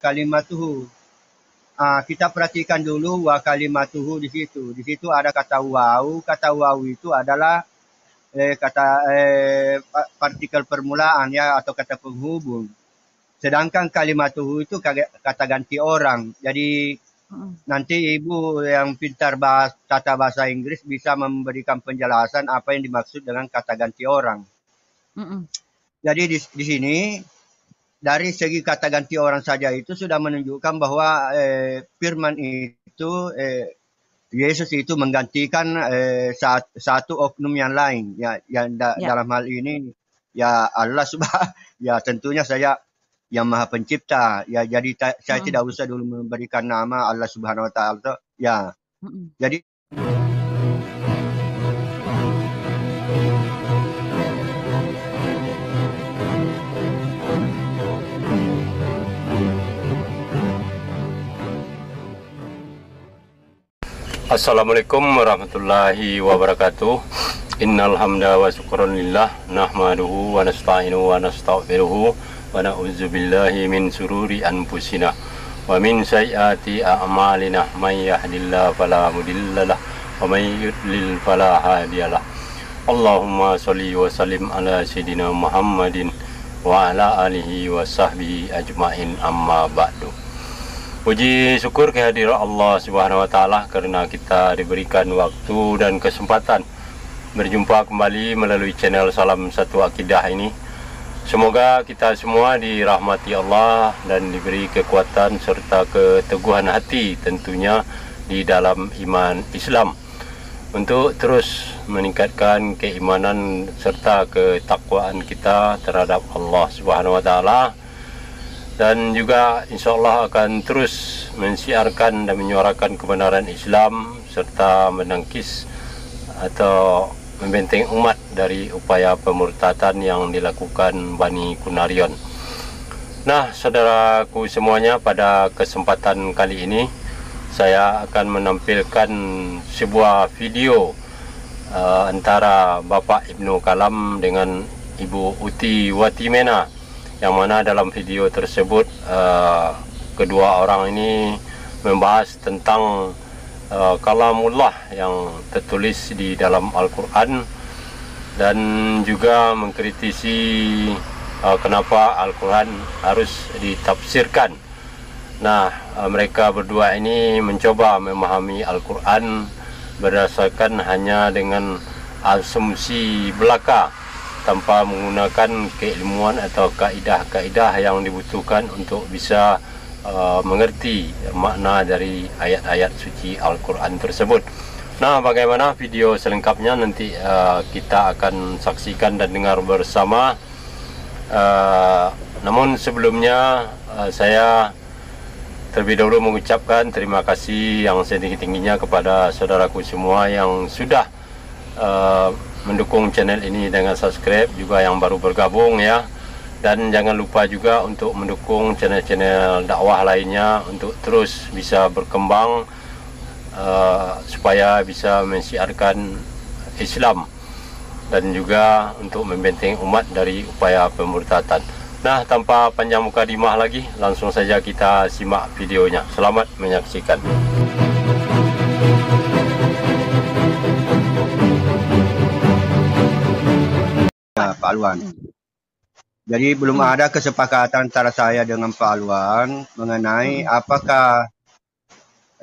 kalimatuhu. Ah, kita perhatikan dulu wa kalimatuhu di situ. Di situ ada kata wau. Kata wau itu adalah eh, kata eh, partikel permulaan ya atau kata penghubung. Sedangkan kalimatuhu itu kata ganti orang. Jadi nanti ibu yang pintar bahas, tata bahasa Inggris bisa memberikan penjelasan apa yang dimaksud dengan kata ganti orang. Mm -mm. Jadi di, di sini dari segi kata ganti orang saja itu sudah menunjukkan bahwa eh, firman itu eh, Yesus itu menggantikan eh, saat, satu oknum yang lain ya yang da, ya. dalam hal ini ya Allah subah ya tentunya saya yang maha pencipta ya jadi ta, saya hmm. tidak usah dulu memberikan nama Allah subhanahu wa taala ya hmm. jadi Assalamualaikum warahmatullahi wabarakatuh. Innal hamda wa syukran lillah nahmaduhu wa nasta'inu wa nastaghfiruh wa na'udzu min sururi anfusina wa min sayyiati a'malina may yahdihillahu fala mudilla lah wa may yudlil fala lah. Allahumma salli wa sallim ala sayidina Muhammadin wa ala alihi wa sahbihi ajmain amma ba'du. Puji syukur kehadiran Allah Subhanahu wa kerana kita diberikan waktu dan kesempatan berjumpa kembali melalui channel Salam Satu Akidah ini. Semoga kita semua dirahmati Allah dan diberi kekuatan serta keteguhan hati tentunya di dalam iman Islam untuk terus meningkatkan keimanan serta ketakwaan kita terhadap Allah Subhanahu wa dan juga Insyaallah akan terus mensiarkan dan menyuarakan kebenaran Islam serta menangkis atau membenteng umat dari upaya pemurtatan yang dilakukan Bani Kunarion. Nah, saudaraku semuanya, pada kesempatan kali ini saya akan menampilkan sebuah video uh, antara Bapak Ibnu Kalam dengan Ibu Uti Watimena. Mena yang mana dalam video tersebut uh, kedua orang ini membahas tentang uh, kalamullah yang tertulis di dalam Al-Quran dan juga mengkritisi uh, kenapa Al-Quran harus ditafsirkan. Nah, uh, mereka berdua ini mencoba memahami Al-Quran berdasarkan hanya dengan asumsi belaka. tanpa menggunakan keilmuan atau kaidah-kaidah yang dibutuhkan untuk bisa uh, mengerti makna dari ayat-ayat suci Al-Quran tersebut. Nah, bagaimana video selengkapnya nanti uh, kita akan saksikan dan dengar bersama. Uh, namun sebelumnya uh, saya terlebih dahulu mengucapkan terima kasih yang setinggi-tingginya kepada saudaraku semua yang sudah uh, mendukung channel ini dengan subscribe juga yang baru bergabung ya dan jangan lupa juga untuk mendukung channel-channel dakwah lainnya untuk terus bisa berkembang uh, supaya bisa mensiarkan Islam dan juga untuk membenteng umat dari upaya pemurtatan. Nah, tanpa panjang muka dimah lagi, langsung saja kita simak videonya. Selamat menyaksikan. Pak Alwan. Hmm. Jadi belum hmm. ada kesepakatan antara saya dengan Pak Alwan mengenai hmm. apakah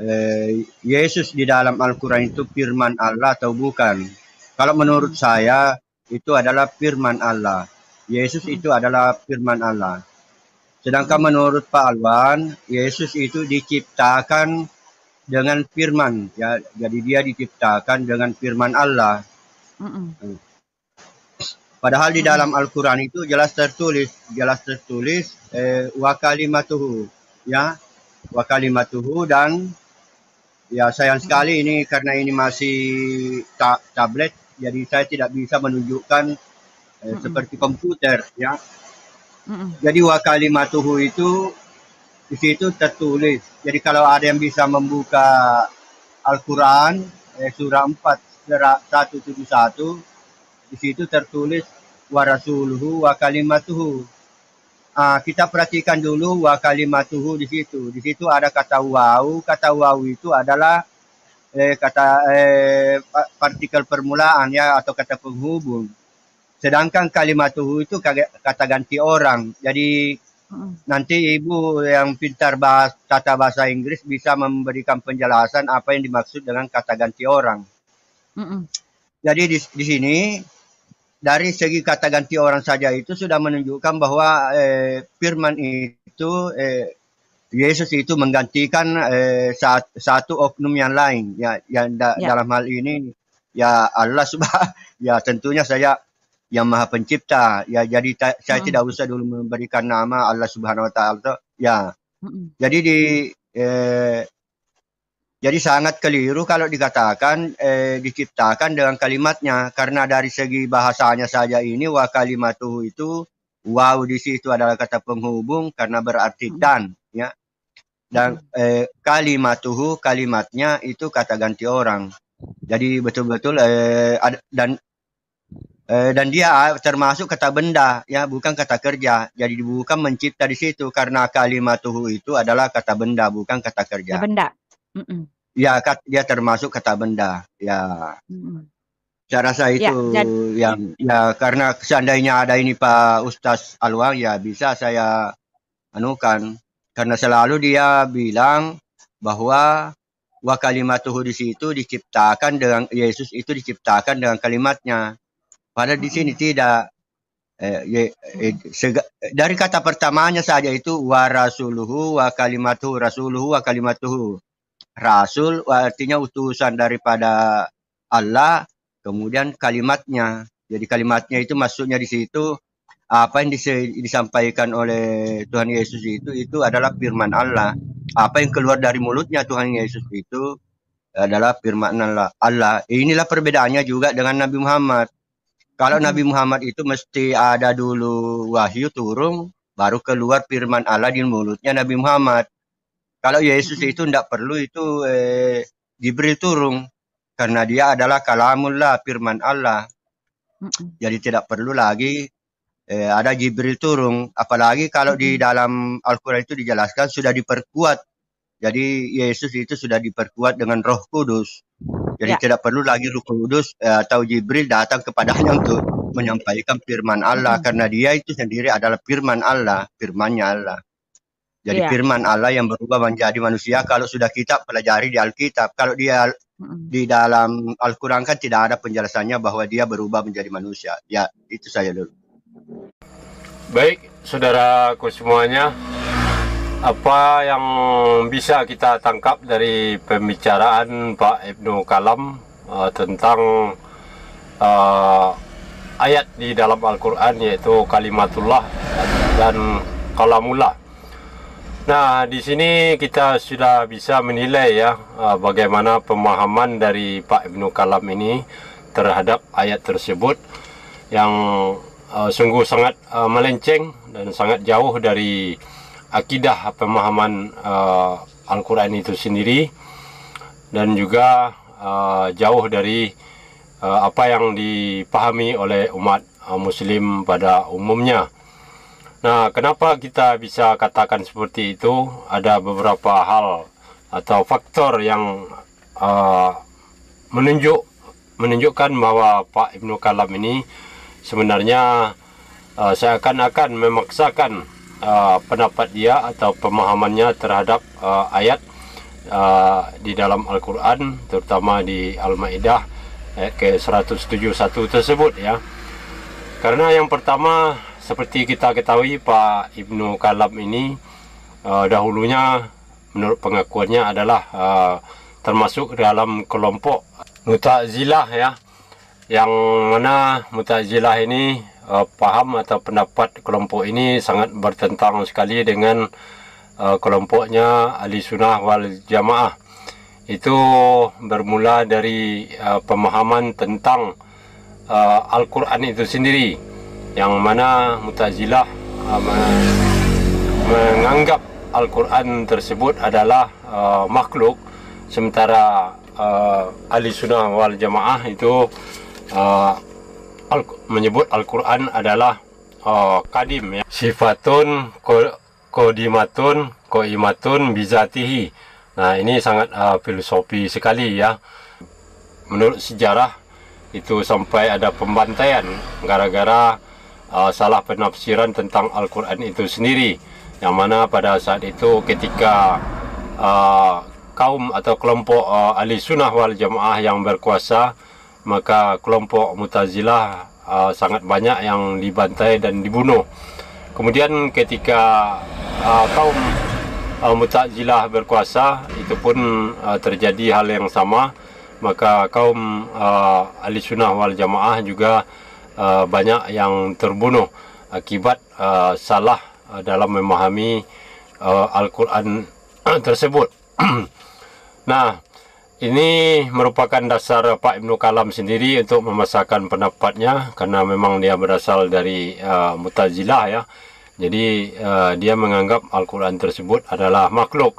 eh, Yesus di dalam Al-Quran itu firman Allah atau bukan. Kalau menurut hmm. saya itu adalah firman Allah. Yesus hmm. itu adalah firman Allah. Sedangkan hmm. menurut Pak Alwan, Yesus itu diciptakan dengan firman. Ya, jadi dia diciptakan dengan firman Allah. Mm -mm. Padahal di hmm. dalam Al-Quran itu jelas tertulis, jelas tertulis eh, wa kalimatuhu, ya, wa kalimatuhu dan ya sayang sekali ini karena ini masih ta tablet, jadi saya tidak bisa menunjukkan eh, hmm. seperti komputer, ya. Hmm. Jadi wa kalimatuhu itu di situ tertulis. Jadi kalau ada yang bisa membuka Al-Quran eh, surah 4 surah 171 di situ tertulis wa rasuluhu wa kalimatuhu. Uh, kita perhatikan dulu wa kalimatuhu di situ. Di situ ada kata wau. Kata wau itu adalah eh, kata eh, partikel permulaan ya atau kata penghubung. Sedangkan kalimatuhu itu kata ganti orang. Jadi hmm. Nanti ibu yang pintar bahas, tata bahasa Inggris bisa memberikan penjelasan apa yang dimaksud dengan kata ganti orang. Mm -mm. Jadi di, di sini dari segi kata ganti orang saja itu sudah menunjukkan bahwa eh, firman itu eh, Yesus itu menggantikan eh, saat, satu oknum yang lain ya yang da, ya. dalam hal ini ya Allah subhanahu ya tentunya saya yang maha pencipta ya jadi ta, saya hmm. tidak usah dulu memberikan nama Allah subhanahu wa taala ya hmm. jadi di eh, jadi sangat keliru kalau dikatakan eh, diciptakan dengan kalimatnya karena dari segi bahasanya saja ini wa kalimatuh itu wow di situ adalah kata penghubung karena berarti hmm. dan ya. Dan hmm. eh, kalimatuh kalimatnya itu kata ganti orang. Jadi betul-betul eh, ada, dan eh, dan dia termasuk kata benda ya bukan kata kerja. Jadi bukan mencipta di situ karena kalimatuh itu adalah kata benda bukan kata kerja. benda. Mm-mm. Ya, dia ya termasuk kata benda. Ya. Mm-mm. Saya rasa ya, itu ya, dan... yang ya karena seandainya ada ini Pak Ustaz Alwang ya bisa saya anukan karena selalu dia bilang bahwa wa kalimatuhu di situ diciptakan dengan Yesus itu diciptakan dengan kalimatnya. Pada di sini tidak eh, ye, eh, sega, dari kata pertamanya saja itu wa rasuluhu wa kalimatuhu rasuluhu wa kalimatuhu rasul artinya utusan daripada Allah kemudian kalimatnya jadi kalimatnya itu maksudnya di situ apa yang disampaikan oleh Tuhan Yesus itu itu adalah firman Allah apa yang keluar dari mulutnya Tuhan Yesus itu adalah firman Allah Allah inilah perbedaannya juga dengan Nabi Muhammad kalau mm-hmm. Nabi Muhammad itu mesti ada dulu wahyu turun baru keluar firman Allah di mulutnya Nabi Muhammad kalau Yesus itu tidak perlu itu eh, Jibril turun karena dia adalah kalamullah firman Allah. Jadi tidak perlu lagi eh, ada Jibril turun. Apalagi kalau di dalam Al-Quran itu dijelaskan sudah diperkuat. Jadi Yesus itu sudah diperkuat dengan Roh Kudus. Jadi ya. tidak perlu lagi Roh Kudus eh, atau Jibril datang kepadanya untuk menyampaikan firman Allah hmm. karena dia itu sendiri adalah firman Allah, firmannya Allah. Jadi yeah. firman Allah yang berubah menjadi manusia kalau sudah kita pelajari di Alkitab. Kalau dia di dalam Al-Qur'an kan tidak ada penjelasannya bahwa dia berubah menjadi manusia. Ya, itu saya dulu. Baik, saudaraku semuanya. Apa yang bisa kita tangkap dari pembicaraan Pak Ibnu Kalam uh, tentang uh, ayat di dalam Al-Qur'an yaitu kalimatullah dan kalamullah Nah, di sini kita sudah bisa menilai ya ah, bagaimana pemahaman dari Pak Ibnu Kalam ini terhadap ayat tersebut yang ah, sungguh sangat ah, melenceng dan sangat jauh dari akidah pemahaman uh, Al-Quran itu sendiri dan juga jauh dari apa yang dipahami oleh umat muslim pada umumnya. Nah, kenapa kita bisa katakan seperti itu? Ada beberapa hal atau faktor yang uh, menunjuk menunjukkan bahwa Pak Ibnu Kalam ini sebenarnya uh, eh, akan akan memaksakan uh, pendapat dia atau pemahamannya terhadap uh, ayat uh, di dalam Al-Quran, terutama di Al-Maidah ayat ke 171 tersebut ya. Karena yang pertama seperti kita ketahui Pak Ibnu Kalam ini uh, dahulunya menurut pengakuannya adalah uh, termasuk dalam kelompok Mutazilah ya. Yang mana Mutazilah ini uh, paham atau pendapat kelompok ini sangat bertentang sekali dengan uh, kelompoknya Ahli Sunnah Wal Jamaah. Itu bermula dari uh, pemahaman tentang uh, Al-Quran itu sendiri yang mana Mu'tazilah uh, menganggap Al-Quran tersebut adalah uh, makhluk sementara uh, Ahli Sunnah wal Jamaah itu uh, Al menyebut Al-Quran adalah uh, kadim ya. sifatun kodimatun koimatun bizatihi nah ini sangat uh, filosofi sekali ya menurut sejarah itu sampai ada pembantaian gara-gara uh, salah penafsiran tentang Al-Quran itu sendiri yang mana pada saat itu ketika uh, kaum atau kelompok uh, ahli sunnah wal jamaah yang berkuasa maka kelompok mutazilah uh, sangat banyak yang dibantai dan dibunuh kemudian ketika uh, kaum uh, mutazilah berkuasa itu pun uh, terjadi hal yang sama maka kaum uh, ahli sunnah wal jamaah juga Eh, banyak yang terbunuh akibat uh, salah eh, dalam memahami uh, Al-Quran tersebut. nah, ini merupakan dasar Pak Ibnu Kalam sendiri untuk memasarkan pendapatnya karena memang dia berasal dari uh, Mutazilah ya. Jadi uh, dia menganggap Al-Quran tersebut adalah makhluk.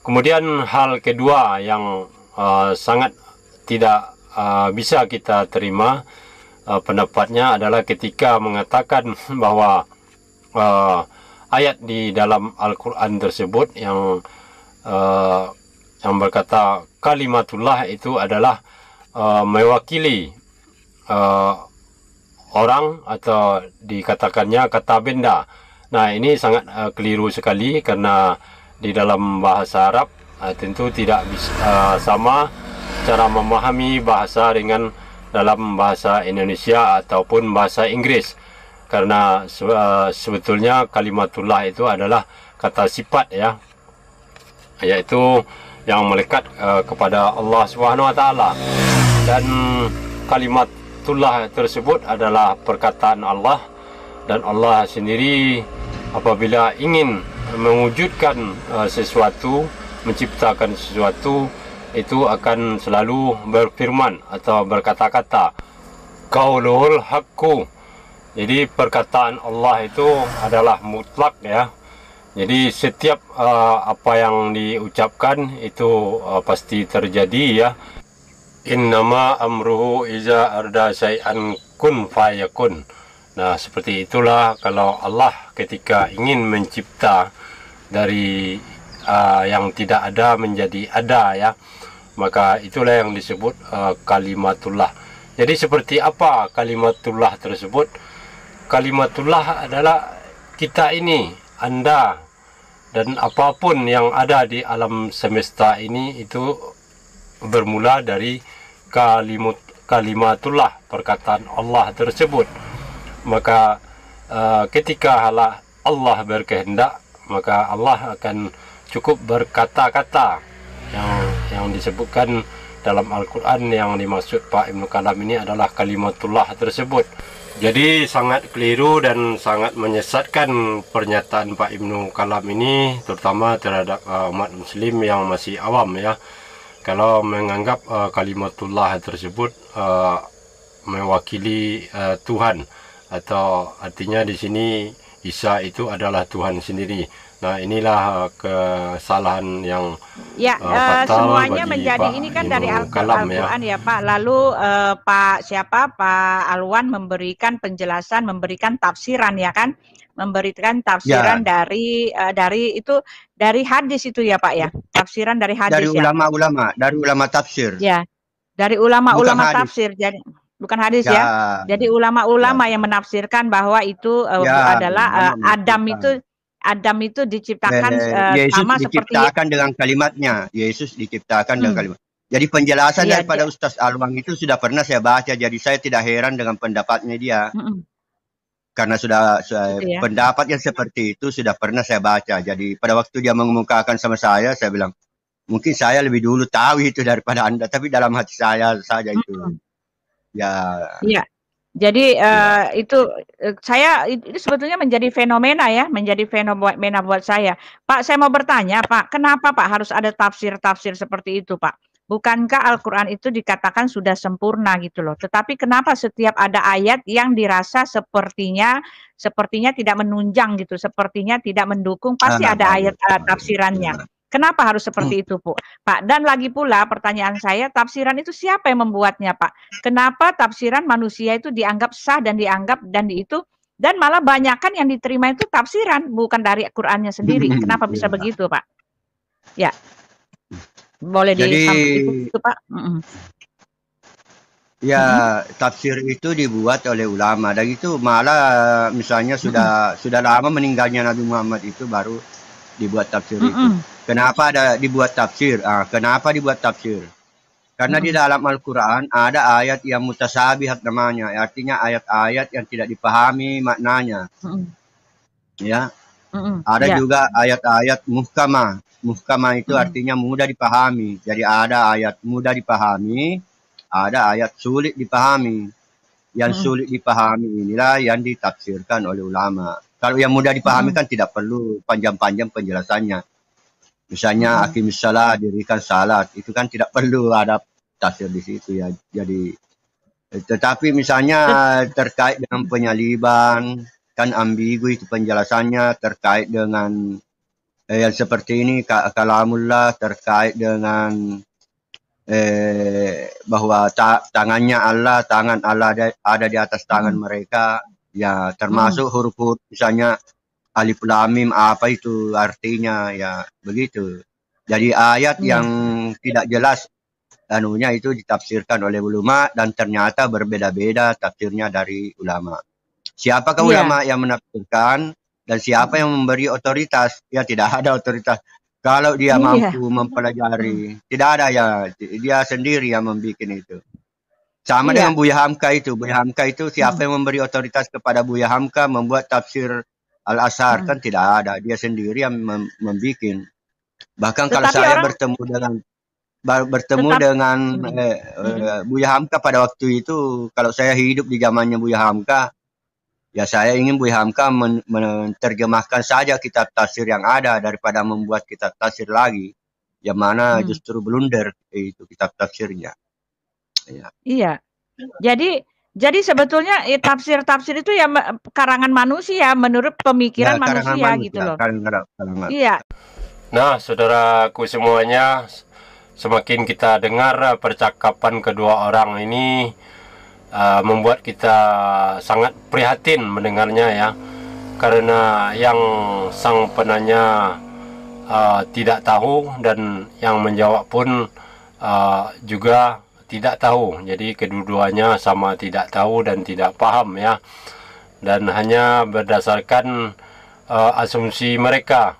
Kemudian hal kedua yang uh, sangat tidak uh, bisa kita terima uh, pendapatnya adalah ketika mengatakan bahwa uh, ayat di dalam Al-Quran tersebut yang uh, yang berkata kalimatullah itu adalah uh, mewakili uh, orang atau dikatakannya kata benda. Nah ini sangat uh, keliru sekali karena di dalam bahasa Arab uh, tentu tidak bisa, uh, sama cara memahami bahasa dengan dalam bahasa Indonesia ataupun bahasa Inggeris karena uh, sebetulnya kalimatullah itu adalah kata sifat ya Yaitu yang melekat uh, kepada Allah SWT dan kalimatullah tersebut adalah perkataan Allah dan Allah sendiri apabila ingin mewujudkan uh, sesuatu menciptakan sesuatu itu akan selalu berfirman atau berkata-kata Kaulul Hakku. Jadi perkataan Allah itu adalah mutlak ya. Jadi setiap uh, apa yang diucapkan itu uh, pasti terjadi ya. In nama amruhu iza arda syai'an kun fayakun. Nah seperti itulah kalau Allah ketika ingin mencipta dari uh, yang tidak ada menjadi ada ya. Maka itulah yang disebut uh, kalimatullah. Jadi seperti apa kalimatullah tersebut? Kalimatullah adalah kita ini, anda dan apapun yang ada di alam semesta ini itu bermula dari kalimut kalimatullah perkataan Allah tersebut. Maka uh, ketika Allah berkehendak maka Allah akan cukup berkata-kata yang yang disebutkan dalam Al-Quran yang dimaksud Pak Ibn Kalam ini adalah kalimatullah tersebut. Jadi sangat keliru dan sangat menyesatkan pernyataan Pak Ibn Kalam ini terutama terhadap uh, umat muslim yang masih awam ya. Kalau menganggap uh, kalimatullah tersebut uh, mewakili uh, Tuhan atau artinya di sini Isa itu adalah Tuhan sendiri. Nah, inilah uh, kesalahan yang ya, uh, uh, fatal semuanya bagi menjadi Pak ini kan dari ya. Al-Qur'an ya. ya, Pak. Lalu uh, Pak siapa Pak Alwan memberikan penjelasan, memberikan tafsiran ya kan? Memberikan tafsiran ya. dari uh, dari itu dari hadis itu ya, Pak ya. Tafsiran dari hadis dari ya? ulama-ulama, ya? dari ulama tafsir. Ya. Dari ulama-ulama tafsir. Jadi bukan hadis ya. ya. Jadi ulama-ulama ya. yang menafsirkan bahwa itu uh, ya, adalah uh, Adam itu Adam itu diciptakan eh, Yesus sama diciptakan seperti dengan kalimatnya. Yesus diciptakan hmm. dengan kalimat. Jadi penjelasan ya, daripada ya. Ustaz Alwang itu sudah pernah saya baca. Jadi saya tidak heran dengan pendapatnya dia. Hmm. Karena sudah saya, gitu ya. pendapat yang seperti itu sudah pernah saya baca. Jadi pada waktu dia mengemukakan sama saya, saya bilang mungkin saya lebih dulu tahu itu daripada anda. Tapi dalam hati saya saja itu. Hmm Ya. Iya. Jadi uh, itu eh, saya itu sebetulnya menjadi fenomena ya, menjadi fenomena buat saya. Pak, saya mau bertanya, Pak, kenapa Pak harus ada tafsir-tafsir seperti itu, Pak? Bukankah Al-Qur'an itu dikatakan sudah sempurna gitu loh. Tetapi kenapa setiap ada ayat yang dirasa sepertinya sepertinya tidak menunjang gitu, sepertinya tidak mendukung, pasti nah, nah ada nah, ayat nah, nah eh, tafsirannya. Nah, Kenapa harus seperti hmm. itu, Bu? Pak, dan lagi pula pertanyaan saya, tafsiran itu siapa yang membuatnya, Pak? Kenapa tafsiran manusia itu dianggap sah dan dianggap dan itu dan malah banyakkan yang diterima itu tafsiran bukan dari Qur'annya sendiri. Hmm, Kenapa bisa iya. begitu, Pak? Ya. Hmm. Boleh Jadi, itu, Pak? Mm -mm. Ya, mm-hmm. tafsir itu dibuat oleh ulama dan itu malah misalnya sudah -hmm. sudah lama meninggalnya Nabi Muhammad itu baru dibuat tafsir mm -mm. itu. Kenapa ada dibuat tafsir? Ah, kenapa dibuat tafsir? Karena mm di dalam Al-Quran ada ayat yang mutasabihat namanya, artinya ayat-ayat yang tidak dipahami maknanya. Mm -mm. Ya, mm -mm. ada yeah. juga ayat-ayat muhkamah. Muhkamah itu mm. artinya mudah dipahami. Jadi ada ayat mudah dipahami, ada ayat sulit dipahami. Yang mm. sulit dipahami inilah yang ditafsirkan oleh ulama. Kalau yang mudah dipahami hmm. kan tidak perlu panjang-panjang penjelasannya. Misalnya hmm. akim salah, dirikan salat, itu kan tidak perlu ada tafsir di situ ya. Jadi eh, tetapi misalnya terkait dengan penyaliban kan ambigu itu penjelasannya terkait dengan eh, yang seperti ini kalamullah terkait dengan eh, bahwa ta tangannya Allah, tangan Allah ada, ada di atas tangan hmm. mereka ya termasuk hmm. huruf-huruf misalnya alif lamim apa itu artinya ya begitu jadi ayat hmm. yang tidak jelas anunya itu ditafsirkan oleh ulama dan ternyata berbeda-beda tafsirnya dari ulama siapakah yeah. ulama yang menafsirkan dan siapa yang memberi otoritas ya tidak ada otoritas kalau dia yeah. mampu mempelajari hmm. tidak ada ya dia sendiri yang membuat itu sama ya. dengan Buya Hamka itu. Buya Hamka itu siapa hmm. yang memberi otoritas kepada Buya Hamka membuat tafsir Al-Azhar hmm. kan tidak ada. Dia sendiri yang mem membikin. Bahkan Tetapi kalau saya orang... bertemu dengan bertemu Tetap... dengan hmm. eh, hmm. Buya Hamka pada waktu itu, kalau saya hidup di zamannya Buya Hamka, ya saya ingin Buya Hamka men menerjemahkan saja kitab tafsir yang ada daripada membuat kitab tafsir lagi, yang mana hmm. justru blunder itu kitab tafsirnya. Ya. Iya. iya. Jadi jadi sebetulnya eh, tafsir-tafsir itu ya karangan manusia menurut pemikiran nah, manusia manusia gitu loh. Karangan, karangan. Iya. Nah, saudaraku semuanya, semakin kita dengar eh, percakapan kedua orang ini uh, membuat kita sangat prihatin mendengarnya ya. Karena yang sang penanya uh, tidak tahu dan yang menjawab pun uh, juga tidak tahu. Jadi kedua sama tidak tahu dan tidak paham ya. Dan hanya berdasarkan uh, asumsi mereka.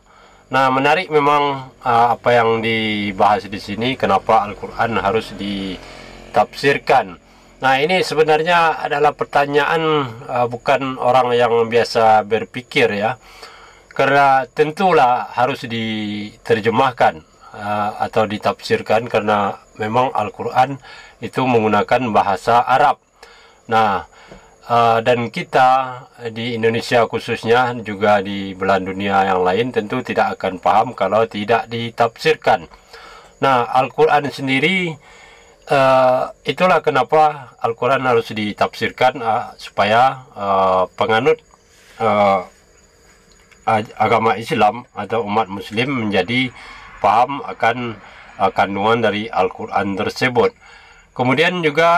Nah, menarik memang uh, apa yang dibahas di sini kenapa Al-Qur'an harus ditafsirkan. Nah, ini sebenarnya adalah pertanyaan uh, bukan orang yang biasa berpikir ya. Karena tentulah harus diterjemahkan Ah, atau ditafsirkan karena memang Al-Quran itu menggunakan bahasa Arab. Nah, ah, dan kita di Indonesia khususnya juga di belahan dunia yang lain tentu tidak akan paham kalau tidak ditafsirkan. Nah, Al-Quran sendiri ah, itulah kenapa Al-Quran harus ditafsirkan supaya penganut agama Islam atau umat Muslim menjadi paham akan uh, kandungan dari Al-Quran tersebut. Kemudian juga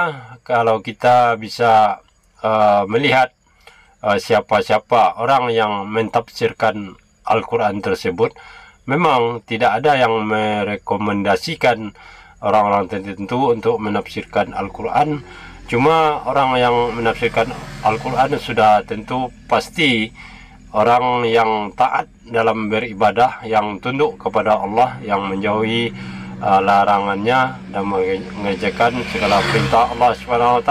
kalau kita bisa uh, melihat uh, siapa-siapa uh, orang yang mentafsirkan Al-Quran tersebut, memang tidak ada yang merekomendasikan orang-orang tertentu untuk menafsirkan Al-Quran. Cuma orang yang menafsirkan Al-Quran sudah tentu pasti orang yang taat dalam beribadah yang tunduk kepada Allah yang menjauhi uh, larangannya dan mengerjakan segala perintah Allah swt.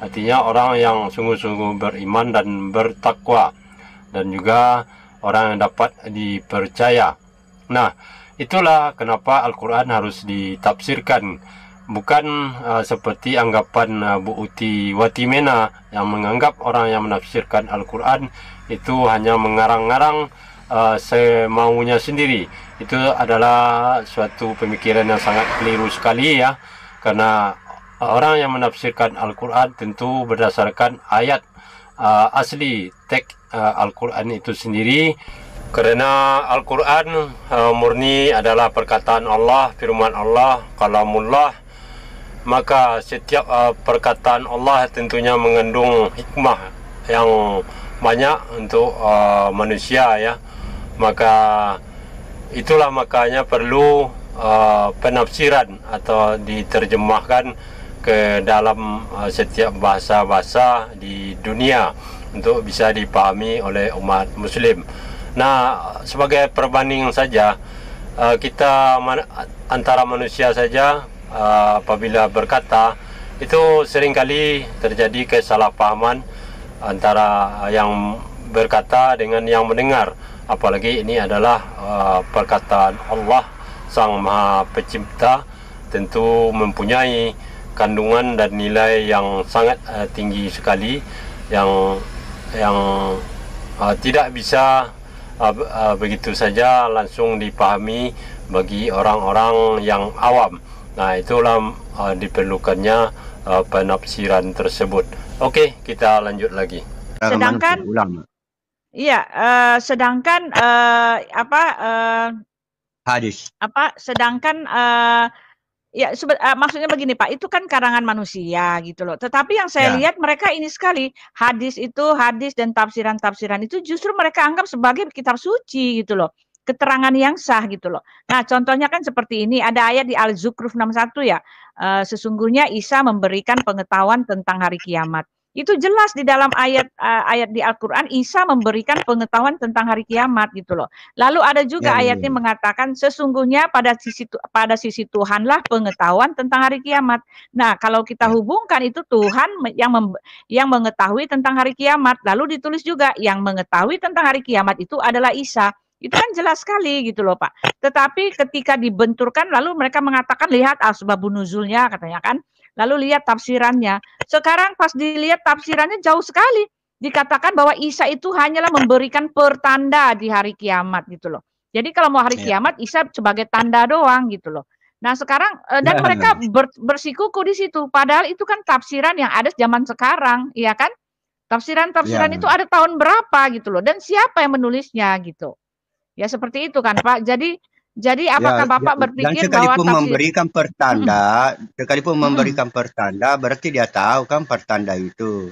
artinya orang yang sungguh-sungguh beriman dan bertakwa dan juga orang yang dapat dipercaya nah itulah kenapa Al-Qur'an harus ditafsirkan bukan uh, seperti anggapan uh, Bu Uti Watimena yang menganggap orang yang menafsirkan Al-Quran itu hanya mengarang-arang uh, eh, semaunya sendiri. Itu adalah suatu pemikiran yang sangat keliru sekali ya, karena orang yang menafsirkan Al-Quran tentu berdasarkan ayat uh, asli teks uh, Al-Quran itu sendiri. Karena Al-Quran uh, murni adalah perkataan Allah, firman Allah, kalamullah, maka setiap uh, perkataan Allah tentunya mengandung hikmah yang banyak untuk uh, manusia ya maka itulah makanya perlu uh, penafsiran atau diterjemahkan ke dalam uh, setiap bahasa-bahasa di dunia untuk bisa dipahami oleh umat muslim. Nah, sebagai perbandingan saja uh, kita man- antara manusia saja Ah, apabila berkata itu seringkali terjadi kesalahpahaman antara yang berkata dengan yang mendengar apalagi ini adalah ah, perkataan Allah Sang Maha Pencipta tentu mempunyai kandungan dan nilai yang sangat ah, tinggi sekali yang yang tidak bisa begitu saja langsung dipahami bagi orang-orang yang awam Nah itulah uh, diperlukannya uh, penafsiran tersebut. Oke, kita lanjut lagi. Sedangkan Iya, uh, sedangkan uh, apa uh, hadis. Apa sedangkan uh, ya sebe- uh, maksudnya begini Pak, itu kan karangan manusia gitu loh. Tetapi yang saya ya. lihat mereka ini sekali hadis itu hadis dan tafsiran-tafsiran itu justru mereka anggap sebagai kitab suci gitu loh keterangan yang sah gitu loh. Nah, contohnya kan seperti ini, ada ayat di Al-Zukhruf 61 ya, e, sesungguhnya Isa memberikan pengetahuan tentang hari kiamat. Itu jelas di dalam ayat uh, ayat di Al-Qur'an Isa memberikan pengetahuan tentang hari kiamat gitu loh. Lalu ada juga ya, ya ayatnya ya. mengatakan sesungguhnya pada sisi pada sisi Tuhanlah pengetahuan tentang hari kiamat. Nah, kalau kita ya. hubungkan itu Tuhan yang mem, yang mengetahui tentang hari kiamat. Lalu ditulis juga yang mengetahui tentang hari kiamat itu adalah Isa. Itu kan jelas sekali gitu loh Pak. Tetapi ketika dibenturkan lalu mereka mengatakan lihat asbabun nuzulnya katanya kan. Lalu lihat tafsirannya. Sekarang pas dilihat tafsirannya jauh sekali. Dikatakan bahwa Isa itu hanyalah memberikan pertanda di hari kiamat gitu loh. Jadi kalau mau hari ya. kiamat Isa sebagai tanda doang gitu loh. Nah sekarang e, dan ya, mereka ber, bersikuku di situ. Padahal itu kan tafsiran yang ada zaman sekarang, ya kan? Tafsiran-tafsiran ya. itu ada tahun berapa gitu loh. Dan siapa yang menulisnya gitu? Ya seperti itu kan Pak. Jadi jadi ya, apakah ya, Bapak ya, berpikir dan sekalipun bahwa memberikan pertanda, hmm. sekalipun hmm. memberikan pertanda berarti dia tahu kan pertanda itu.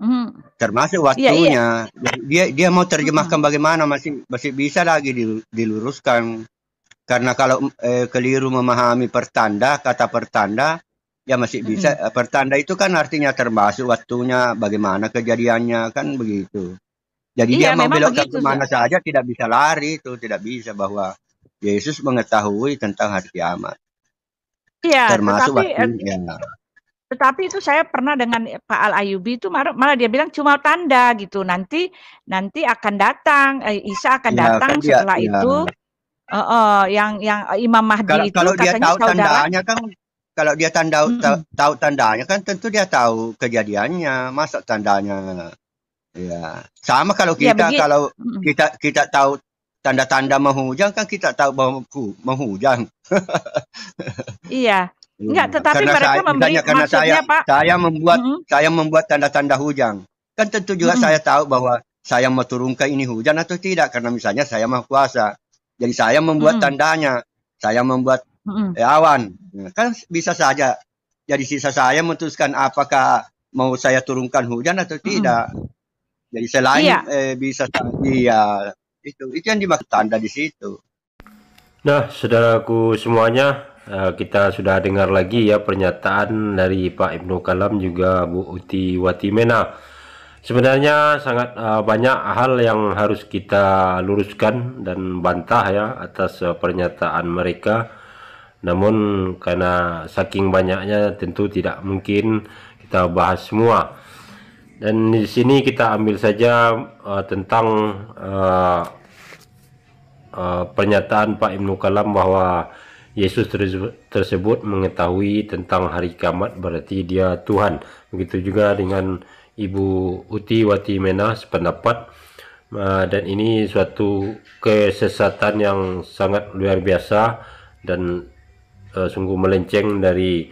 Hmm. Termasuk iya, iya. waktunya. Ya, iya. Dia dia mau terjemahkan hmm. bagaimana masih masih bisa lagi diluruskan. Karena kalau eh, keliru memahami pertanda, kata pertanda ya masih bisa hmm. pertanda itu kan artinya termasuk waktunya bagaimana kejadiannya kan begitu. Jadi iya, dia mau belok ke mana saja tidak bisa lari itu tidak bisa bahwa Yesus mengetahui tentang hari kiamat. Iya, termasuk tetapi, waktunya. Eh, tetapi itu saya pernah dengan Pak Al Ayubi itu malah, dia bilang cuma tanda gitu. Nanti nanti akan datang eh, Isa akan ya, datang kan setelah dia, itu uh, uh, yang yang eh, Imam Mahdi kalau, itu kalau dia tahu saudara, kan kalau dia tanda, -hmm. tahu tandanya kan tentu dia tahu kejadiannya, masa tandanya Ya. Sama kalau iya, kita ya, kalau kita kita tahu tanda-tanda menghujan kan kita tahu bahwa menghujan. iya. Enggak, iya. tetapi karena mereka saya, memberi maksudnya saya, Pak. Saya membuat hmm saya membuat tanda-tanda hujan. Kan tentu juga hmm saya tahu bahwa saya mau turunkan ini hujan atau tidak karena misalnya saya mau kuasa Jadi saya membuat hmm tandanya. Saya membuat mm-hmm. awan. Nah, kan bisa saja. Jadi sisa saya memutuskan apakah mau saya turunkan hujan atau tidak. hmm jadi selain iya. eh, bisa iya itu itu yang dimaksud tanda di situ. Nah, saudaraku semuanya, eh, kita sudah dengar lagi ya pernyataan dari Pak Ibnu Kalam juga Bu Uti Watimena. Sebenarnya sangat eh, banyak hal yang harus kita luruskan dan bantah ya atas eh, pernyataan mereka. Namun karena saking banyaknya tentu tidak mungkin kita bahas semua dan di sini kita ambil saja uh, tentang uh, uh, pernyataan Pak Ibnu Kalam bahwa Yesus tersebut mengetahui tentang hari kiamat berarti dia Tuhan. Begitu juga dengan Ibu Uti Wati Mena sependapat uh, dan ini suatu kesesatan yang sangat luar biasa dan uh, sungguh melenceng dari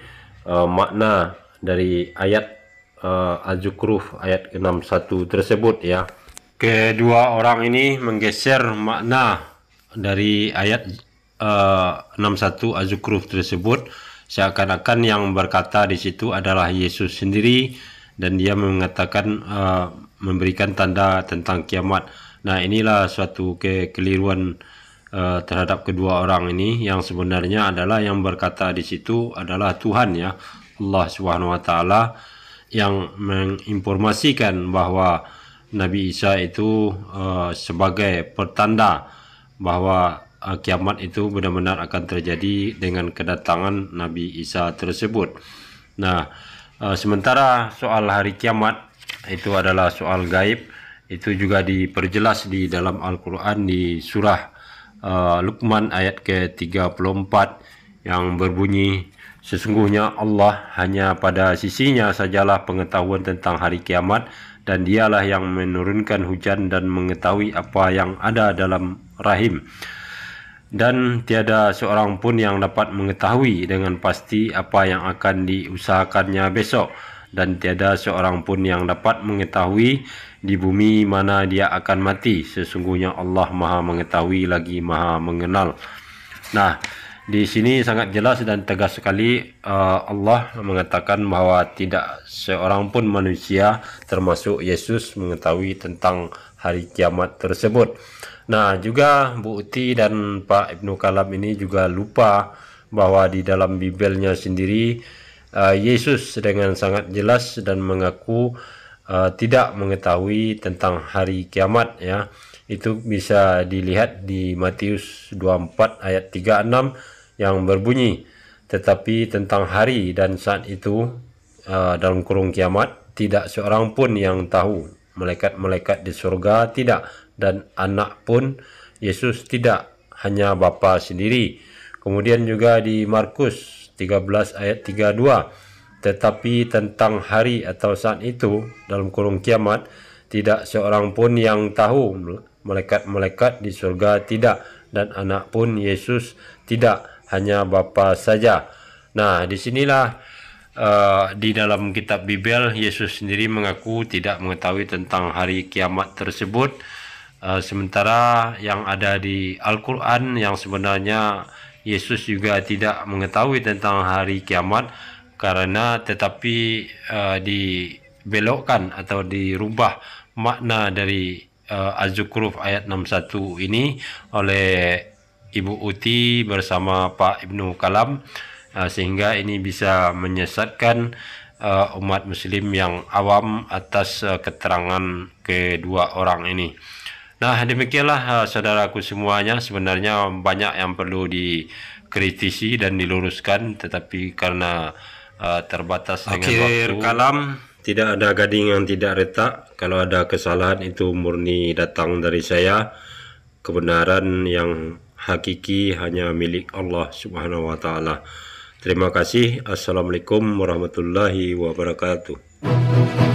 uh, makna dari ayat uh, eh, Az-Zukruf ayat 61 tersebut ya. Kedua orang ini menggeser makna dari ayat uh, eh, 61 Azukruf tersebut seakan-akan yang berkata di situ adalah Yesus sendiri dan dia mengatakan uh, memberikan tanda tentang kiamat. Nah, inilah suatu kekeliruan uh, terhadap kedua orang ini yang sebenarnya adalah yang berkata di situ adalah Tuhan ya. Allah Subhanahu wa taala yang menginformasikan bahwa Nabi Isa itu uh, sebagai pertanda bahwa uh, eh, kiamat itu benar-benar akan terjadi dengan kedatangan Nabi Isa tersebut. Nah, uh, sementara soal hari kiamat itu adalah soal gaib, itu juga diperjelas di dalam Al-Qur'an di surah uh, Luqman ayat ke-34 yang berbunyi Sesungguhnya Allah hanya pada sisinya sajalah pengetahuan tentang hari kiamat dan dialah yang menurunkan hujan dan mengetahui apa yang ada dalam rahim. Dan tiada seorang pun yang dapat mengetahui dengan pasti apa yang akan diusahakannya besok. Dan tiada seorang pun yang dapat mengetahui di bumi mana dia akan mati. Sesungguhnya Allah maha mengetahui lagi maha mengenal. Nah, Di sini sangat jelas dan tegas sekali uh, Allah mengatakan bahwa tidak seorang pun manusia termasuk Yesus mengetahui tentang hari kiamat tersebut. Nah, juga Bu Uti dan Pak Ibnu Kalam ini juga lupa bahwa di dalam Bibelnya sendiri uh, Yesus dengan sangat jelas dan mengaku uh, tidak mengetahui tentang hari kiamat ya. Itu bisa dilihat di Matius 24 ayat 36 yang berbunyi tetapi tentang hari dan saat itu uh, dalam kurung kiamat tidak seorang pun yang tahu malaikat-malaikat di surga tidak dan anak pun Yesus tidak hanya Bapa sendiri kemudian juga di Markus 13 ayat 32 tetapi tentang hari atau saat itu dalam kurung kiamat tidak seorang pun yang tahu malaikat-malaikat di surga tidak dan anak pun Yesus tidak hanya Bapa saja. Nah, disinilah uh, eh, di dalam kitab Bibel Yesus sendiri mengaku tidak mengetahui tentang hari kiamat tersebut. Uh, sementara yang ada di Al-Qur'an yang sebenarnya Yesus juga tidak mengetahui tentang hari kiamat karena tetapi uh, dibelokkan atau dirubah makna dari uh, Az-Zukhruf ayat 61 ini oleh Ibu Uti bersama Pak Ibnu Kalam eh, sehingga ini bisa menyesatkan eh, umat muslim yang awam atas eh, keterangan kedua orang ini. Nah, demikianlah saudaraku semuanya sebenarnya banyak yang perlu dikritisi dan diluruskan tetapi karena terbatas terbatas Akhir waktu kalam tidak ada gading yang tidak retak. Kalau ada kesalahan itu murni datang dari saya. Kebenaran yang hakiki hanya milik Allah Subhanahu wa taala. Terima kasih. Assalamualaikum warahmatullahi wabarakatuh.